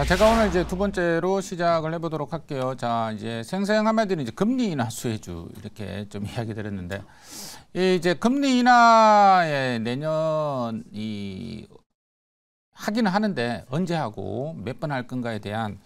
자, 제가 오늘 이제 두 번째로 시작을 해보도록 할게요. 자, 이제 생생한마디로 이제 금리 인하 수혜주 이렇게 좀 이야기 드렸는데, 이제 금리 인하에 내년 이 하기는 하는데 언제 하고 몇 번 할 건가에 대한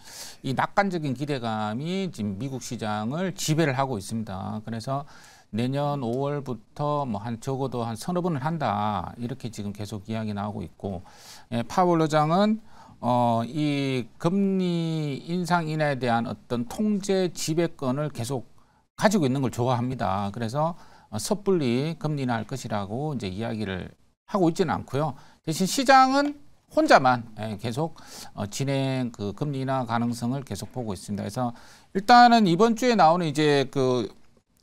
이 낙관적인 기대감이 지금 미국 시장을 지배를 하고 있습니다. 그래서 내년 5월부터 뭐 한 적어도 한 서너 번을 한다 이렇게 지금 계속 이야기 나오고 있고 예, 파월 의장은 어, 이 금리 인상 인하에 대한 어떤 통제 지배권을 계속 가지고 있는 걸 좋아합니다. 그래서 섣불리 금리 날 것이라고 이제 이야기를 하고 있지는 않고요. 대신 시장은 혼자만 예, 계속 어, 진행 그 금리 인하 가능성을 계속 보고 있습니다. 그래서 일단은 이번 주에 나오는 이제 그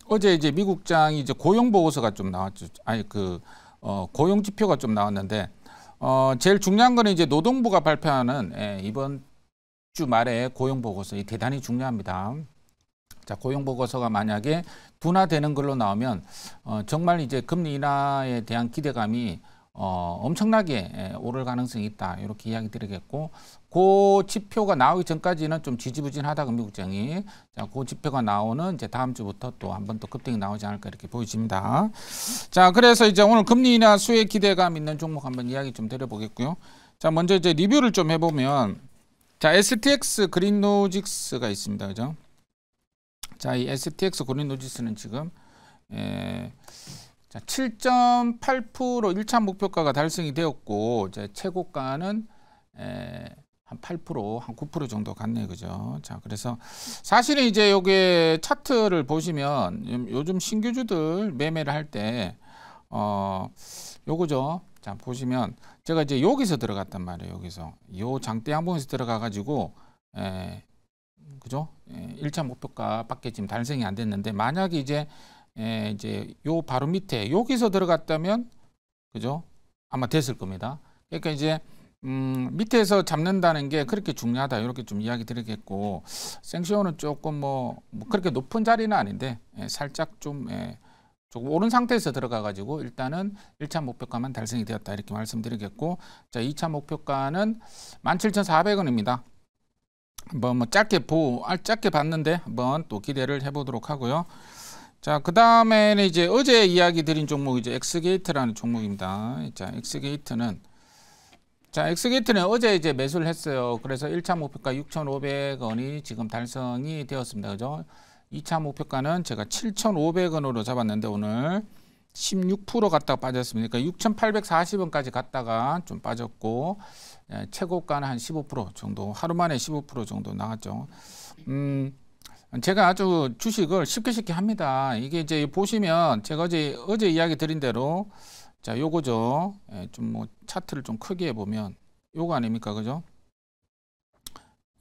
어제 이제 미국장이 이제 고용 보고서가 좀 나왔죠. 아니 그 어, 고용 지표가 좀 나왔는데 어, 제일 중요한 거는 이제 노동부가 발표하는 예, 이번 주 말에 고용보고서 이 대단히 중요합니다. 자, 고용보고서가 만약에 분화되는 걸로 나오면 어, 정말 이제 금리 인하에 대한 기대감이 어, 엄청나게 예, 오를 가능성이 있다 이렇게 이야기 드리겠고 그 지표가 나오기 전까지는 좀 지지부진하다 금융국장이 자, 그 지표가 나오는 이제 다음 주부터 또 한 번 더 급등이 나오지 않을까 이렇게 보여집니다. 자 그래서 이제 오늘 금리 나 수혜 기대감 있는 종목 한번 이야기 좀 드려보겠고요. 자 먼저 이제 리뷰를 좀 해보면 자 STX 그린로직스가 있습니다, 그죠? 자이 STX 그린로직스는 지금 에, 예, 자, 7.8% 1차 목표가가 달성이 되었고 이제 최고가는 에, 한 8%, 한 9% 정도 갔네요. 그죠? 자, 그래서 사실은 이제 요게 차트를 보시면 요즘 신규주들 매매를 할 때 어, 요거죠. 자, 보시면 제가 이제 여기서 들어갔단 말이에요. 여기서. 요 장대 한번에서 들어가 가지고 에, 그죠? 1차 목표가 밖에 지금 달성이 안 됐는데 만약에 이제 예, 이제 요 바로 밑에 여기서 들어갔다면 그죠? 아마 됐을 겁니다. 그러니까 이제 음, 밑에서 잡는다는 게 그렇게 중요하다 이렇게 좀 이야기 드리겠고 생시오는 조금 뭐, 뭐 그렇게 높은 자리는 아닌데 예, 살짝 좀 예, 조금 오른 상태에서 들어가 가지고 일단은 1차 목표가만 달성이 되었다 이렇게 말씀드리겠고 자 2차 목표가는 17,400원입니다. 한번 뭐 짧게 보 아, 짧게 봤는데 한번 또 기대를 해보도록 하고요. 자, 그 다음에는 이제 어제 이야기 드린 종목 이제 이 엑스게이트라는 종목입니다. 자, 엑스게이트는 자, 엑스게이트는 어제 이제 매수를 했어요. 그래서 1차 목표가 6,500원이 지금 달성이 되었습니다. 그죠? 2차 목표가는 제가 7,500원으로 잡았는데 오늘 16% 갔다가 빠졌습니다. 그러니까 6,840원까지 갔다가 좀 빠졌고 예, 최고가는 한 15% 정도, 하루 만에 15% 정도 나갔죠. 음, 제가 아주 주식을 쉽게 쉽게 합니다. 이게 이제 보시면 제가 어제 어제 이야기 드린 대로 자 요거죠. 예, 좀뭐 차트를 좀 크게 해보면 요거 아닙니까 그죠?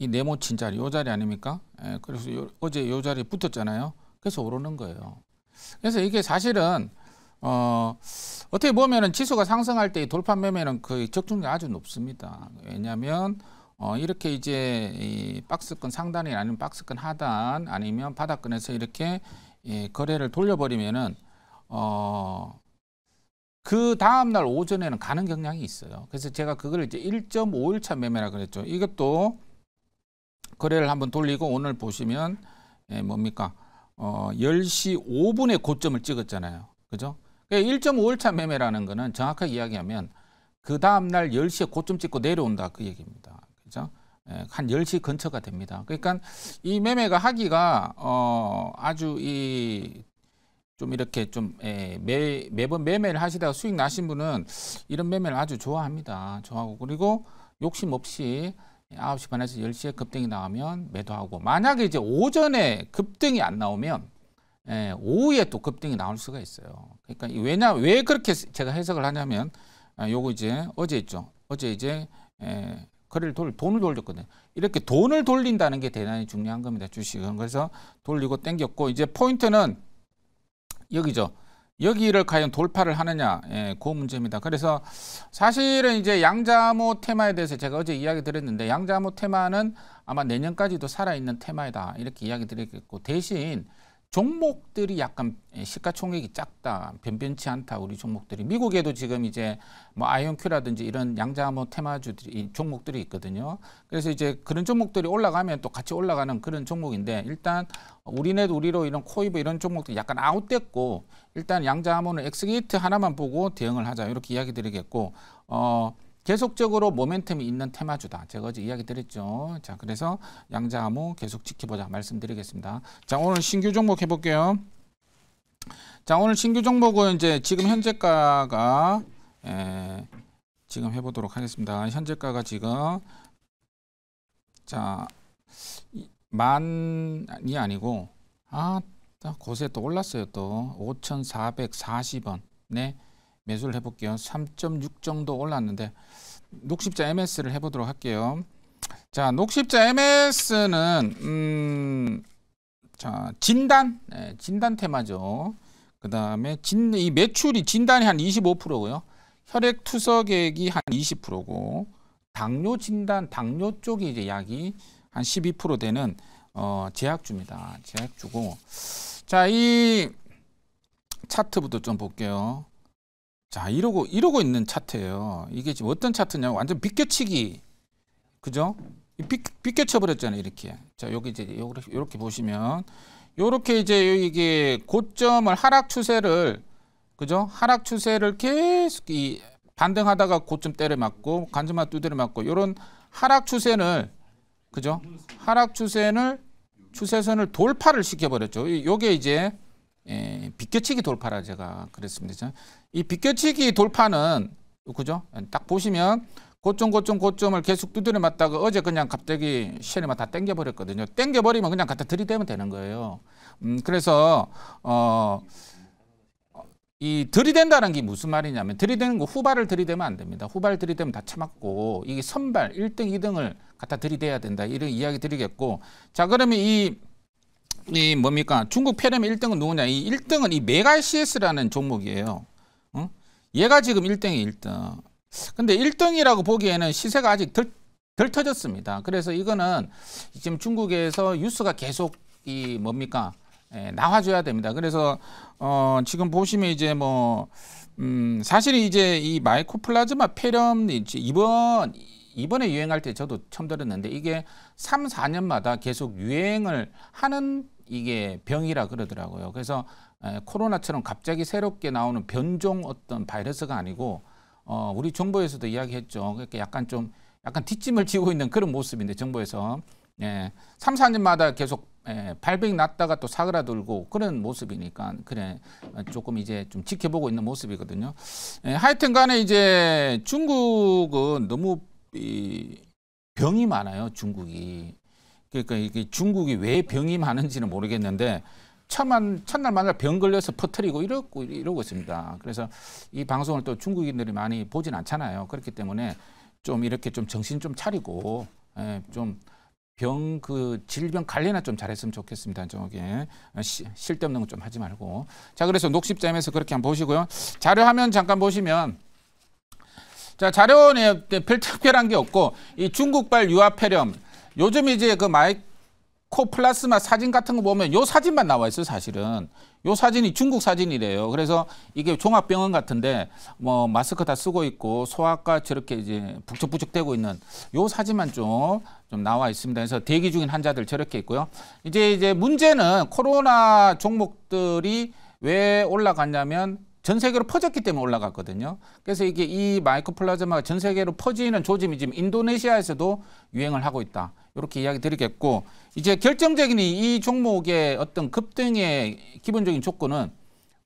이 네모친 자리 요 자리 아닙니까? 예, 그래서 요, 어제 요 자리에 붙었잖아요. 그래서 오르는 거예요. 그래서 이게 사실은 어, 어떻게 보면은 지수가 상승할 때 돌파 매매는 거의 적중률이 아주 높습니다. 왜냐하면 어, 이렇게 이제 이 박스권 상단이 아니면 박스권 하단 아니면 바닥권에서 이렇게 예, 거래를 돌려버리면은 어, 그 다음날 오전에는 가는 경향이 있어요. 그래서 제가 그걸 이제 1.5일차 매매라 그랬죠. 이것도 거래를 한번 돌리고 오늘 보시면 예, 뭡니까? 어, 10시 5분에 고점을 찍었잖아요. 그죠? 1.5일차 그러니까 매매라는 거는 정확하게 이야기하면 그 다음날 10시에 고점 찍고 내려온다 그 얘기입니다. 그죠? 예, 한 10시 근처가 됩니다. 그러니까 이 매매가 하기가 어 아주 이 좀 이렇게 좀 예, 매, 매번 매매를 하시다가 수익 나신 분은 이런 매매를 아주 좋아합니다. 좋아하고 그리고 욕심 없이 9시 반에서 10시에 급등이 나오면 매도하고 만약에 이제 오전에 급등이 안 나오면 예, 오후에 또 급등이 나올 수가 있어요. 그러니까 왜냐 왜 그렇게 제가 해석을 하냐면 아, 요거 이제 어제 있죠. 어제 이제 예, 거래를 돌 돈을 돌렸거든요. 이렇게 돈을 돌린다는 게 대단히 중요한 겁니다. 주식은 그래서 돌리고 땡겼고 이제 포인트는 여기죠. 여기를 과연 돌파를 하느냐, 예, 그 문제입니다. 그래서 사실은 이제 양자모 테마에 대해서 제가 어제 이야기 드렸는데 양자모 테마는 아마 내년까지도 살아있는 테마이다 이렇게 이야기 드렸겠고 대신 종목들이 약간 시가총액이 작다, 변변치 않다 우리 종목들이 미국에도 지금 이제 뭐 아이온큐라든지 이런 양자 뭐 테마주들이 종목들이 있거든요. 그래서 이제 그런 종목들이 올라가면 또 같이 올라가는 그런 종목인데 일단 우리네도 우리로 이런 코이브 이런 종목들이 약간 아웃됐고 일단 양자 하모는 엑스게이트 하나만 보고 대응을 하자 이렇게 이야기 드리겠고 어. 계속적으로 모멘텀이 있는 테마주다. 제가 어제 이야기 드렸죠. 자, 그래서 양자암호 계속 지켜보자 말씀드리겠습니다. 자, 오늘 신규 종목 해볼게요. 자, 오늘 신규 종목은 이제 지금 현재가가 에, 예, 지금 해보도록 하겠습니다. 현재가가 지금 자 만이 아니고 아 곳에 또 올랐어요. 또 5,440원. 네. 매수를 해볼게요. 3.6 정도 올랐는데 녹십자 MS를 해보도록 할게요. 자, 녹십자 MS는 음, 자 진단, 네, 진단 테마죠. 그 다음에 진 이 매출이 진단이 한 25%고요. 혈액 투석 액이 한 20%고 당뇨 진단, 당뇨 쪽이 이제 약이 한 12% 되는 어, 제약주입니다. 제약주고 자이 차트부터 좀 볼게요. 자 이러고 이러고 있는 차트예요. 이게 지금 어떤 차트냐? 완전 비겨치기 그죠? 비, 비껴쳐 버렸잖아요. 이렇게. 자 여기 이제 요렇게, 요렇게 보시면 요렇게 이제 이게 고점을 하락 추세를 그죠? 하락 추세를 계속 이 반등하다가 고점 때려 맞고 간지마 두드려 맞고 요런 하락 추세는 그죠? 하락 추세를 추세선을 돌파를 시켜버렸죠. 요게 이제 예, 비껴치기 돌파라 제가 그랬습니다. 이 비껴치기 돌파는 그죠? 딱 보시면 고점 고점 고점을 계속 두드려 맞다가 어제 그냥 갑자기 시간이 다 땡겨 버렸거든요. 땡겨 버리면 그냥 갖다 들이대면 되는 거예요. 음 그래서 어이 들이댄다는 게 무슨 말이냐면 들이대는 거 후발을 들이대면 안 됩니다. 후발 들이대면 다 참았고 이게 선발 1등2등을 갖다 들이대야 된다. 이런 이야기 드리겠고 자 그러면 이이 뭡니까 중국 폐렴 1등은 누구냐 이 1등은 이 메갈 CS라는 종목이에요. 응? 얘가 지금 1등이 1등. 근데 1등이라고 보기에는 시세가 아직 덜, 덜 터졌습니다. 그래서 이거는 지금 중국에서 뉴스가 계속 이 뭡니까 예, 나와줘야 됩니다. 그래서 어, 지금 보시면 이제 뭐 음, 사실 이제 이 마이코플라즈마 폐렴 이번 이번에 유행할 때 저도 처음 들었는데 이게 3, 4년마다 계속 유행을 하는 이게 병이라 그러더라고요. 그래서 코로나처럼 갑자기 새롭게 나오는 변종 어떤 바이러스가 아니고 어, 우리 정부에서도 이야기했죠. 그러니까 약간 좀 약간 뒷짐을 지고 있는 그런 모습인데 정부에서 예, 3, 4년마다 계속 예, 발병 이 났다가 또 사그라들고 그런 모습이니까 그래 조금 이제 좀 지켜보고 있는 모습이거든요. 예, 하여튼 간에 이제 중국은 너무 이 병이 많아요 중국이 그러니까 이게 중국이 왜 병이 많은지는 모르겠는데 첫만 첫날 만날 병 걸려서 퍼뜨리고 이러고 이러고 있습니다. 그래서 이 방송을 또 중국인들이 많이 보진 않잖아요. 그렇기 때문에 좀 이렇게 좀 정신 좀 차리고 예, 좀병 그 질병 관리나 좀 잘했으면 좋겠습니다. 저게 실데없는 거 좀 하지 말고 자 그래서 녹십자에서 그렇게 한번 보시고요. 자료화면 잠깐 보시면. 자, 자료는 별 특별한 게 없고 이 중국발 유아폐렴 요즘 이제 그 마이코플라스마 사진 같은 거 보면 요 사진만 나와 있어요, 사실은. 요 사진이 중국 사진이래요. 그래서 이게 종합병원 같은데 뭐 마스크 다 쓰고 있고 소아과 저렇게 이제 북적북적 대고 있는 요 사진만 좀, 좀 나와 있습니다. 그래서 대기 중인 환자들 저렇게 있고요. 이제 이제 문제는 코로나 종목들이 왜 올라갔냐면 전 세계로 퍼졌기 때문에 올라갔거든요. 그래서 이게 이 마이코플라즈마가 전 세계로 퍼지는 조짐이 지금 인도네시아에서도 유행을 하고 있다. 이렇게 이야기 드리겠고 이제 결정적인 이 종목의 어떤 급등의 기본적인 조건은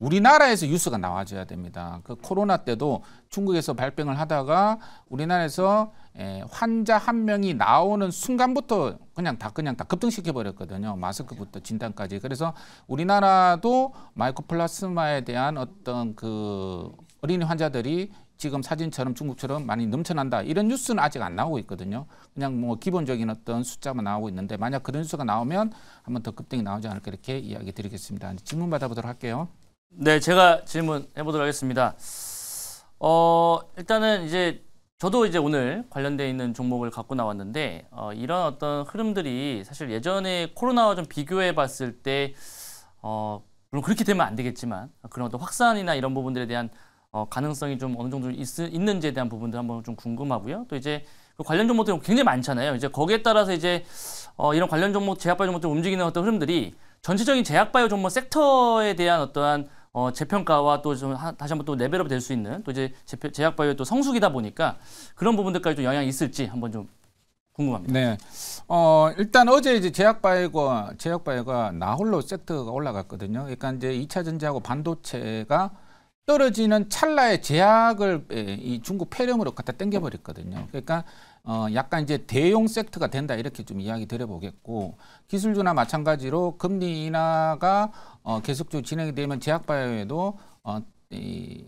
우리나라에서 뉴스가 나와줘야 됩니다. 그 코로나 때도 중국에서 발병을 하다가 우리나라에서 에, 예, 환자 한 명이 나오는 순간부터 그냥 다 그냥 다 급등시켜 버렸거든요. 마스크부터 진단까지. 그래서 우리나라도 마이코플라스마에 대한 어떤 그 어린이 환자들이 지금 사진처럼 중국처럼 많이 넘쳐난다 이런 뉴스는 아직 안 나오고 있거든요. 그냥 뭐 기본적인 어떤 숫자만 나오고 있는데 만약 그런 뉴스가 나오면 한번 더 급등이 나오지 않을까 이렇게 이야기 드리겠습니다. 질문 받아보도록 할게요. 네, 제가 질문해 보도록 하겠습니다. 어, 일단은 이제 저도 이제 오늘 관련돼 있는 종목을 갖고 나왔는데 어, 이런 어떤 흐름들이 사실 예전에 코로나와 좀 비교해 봤을 때 어, 물론 그렇게 되면 안 되겠지만 그런 어떤 확산이나 이런 부분들에 대한 어, 가능성이 좀 어느 정도 있, 있는지에 대한 부분들 한번 좀 궁금하고요. 또 이제 그 관련 종목들이 굉장히 많잖아요. 이제 거기에 따라서 이제 어, 이런 관련 종목, 제약발 종목들 움직이는 어떤 흐름들이 전체적인 제약바이오 전문 섹터에 대한 어떠한 어, 재평가와 또 좀 다시 한번 또 레벨업 될수 있는 또 이제 제약바이오 또 성숙이다 보니까 그런 부분들까지 좀 영향이 있을지 한번 좀 궁금합니다. 네. 어, 일단 어제 이제 제약바이오가 제약바이오가 나홀로 섹터가 올라갔거든요. 그러니까 이제 2차 전지하고 반도체가 떨어지는 찰나의 제약을 예, 이 중국 폐렴으로 갖다 땡겨버렸거든요. 그러니까 어, 약간 이제 대용 섹트가 된다 이렇게 좀 이야기 드려보겠고 기술주나 마찬가지로 금리 인하가 어, 계속적으로 진행이 되면 제약바이오에도 어, 이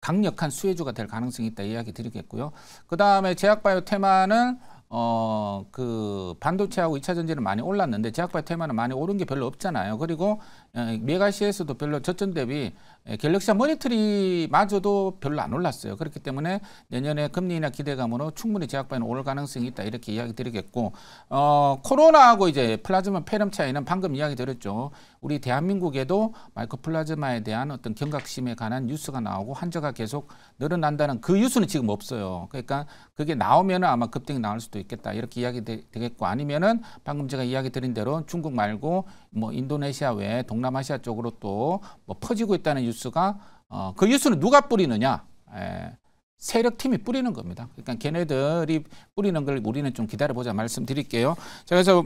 강력한 수혜주가 될 가능성이 있다 이야기 드리겠고요. 그 다음에 제약바이오 테마는 어, 그 반도체하고 이차 전지는 많이 올랐는데 제약바 테마는 많이 오른 게 별로 없잖아요. 그리고 어, 메가시에서도 별로 저점 대비 예, 갤럭시 모니터리마저도 별로 안 올랐어요. 그렇기 때문에 내년에 금리나 기대감으로 충분히 제약반이 오를 가능성이 있다 이렇게 이야기 드리겠고 어, 코로나하고 이제 플라즈마 폐렴 차이는 방금 이야기 드렸죠. 우리 대한민국에도 마이크플라즈마에 대한 어떤 경각심에 관한 뉴스가 나오고 환자가 계속 늘어난다는 그 뉴스는 지금 없어요. 그러니까 그게 나오면 아마 급등이 나올 수도 있겠다 이렇게 이야기 되, 겠고 아니면은 방금 제가 이야기 드린 대로 중국 말고 뭐 인도네시아 외 동남아시아 쪽으로 또 뭐 퍼지고 있다는 뉴스가 어, 그 뉴스는 누가 뿌리느냐? 에, 세력팀이 뿌리는 겁니다. 그러니까 걔네들이 뿌리는 걸 우리는 좀 기다려보자 말씀드릴게요. 자, 그래서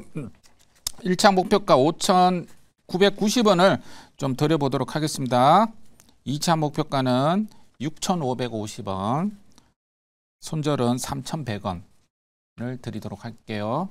1차 목표가 5,990원을 좀 드려보도록 하겠습니다. 2차 목표가는 6,550원, 손절은 3,100원을 드리도록 할게요.